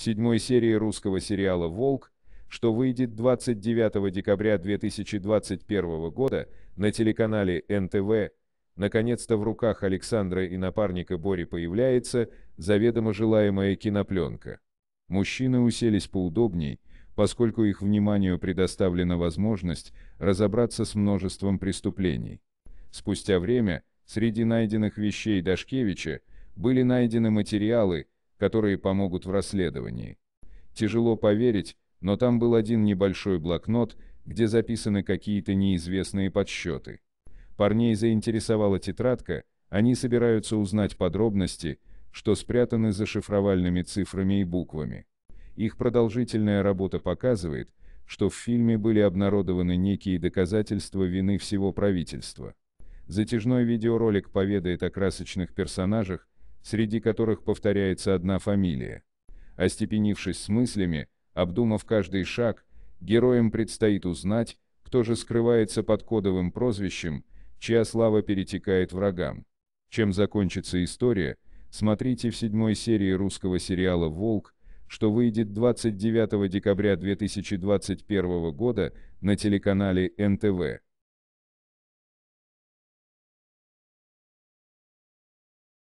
седьмой серии русского сериала «Волк», что выйдет 29 декабря 2021 года на телеканале НТВ, наконец-то в руках Александра и напарника Бори появляется заведомо желаемая кинопленка. Мужчины уселись поудобней, поскольку их вниманию предоставлена возможность разобраться с множеством преступлений. Спустя время, среди найденных вещей Дашкевича, были найдены материалы, которые помогут в расследовании. Тяжело поверить, но там был один небольшой блокнот, где записаны какие-то неизвестные подсчеты. Парней заинтересовала тетрадка, они собираются узнать подробности, что спрятаны за шифровальными цифрами и буквами. Их продолжительная работа показывает, что в фильме были обнародованы некие доказательства вины всего правительства. Затяжной видеоролик поведает о красочных персонажах, среди которых повторяется одна фамилия. Остепенившись с мыслями, обдумав каждый шаг, героям предстоит узнать, кто же скрывается под кодовым прозвищем, чья слава перетекает врагам. Чем закончится история, смотрите в седьмой серии русского сериала «Волк», что выйдет 29 декабря 2021 года на телеканале НТВ.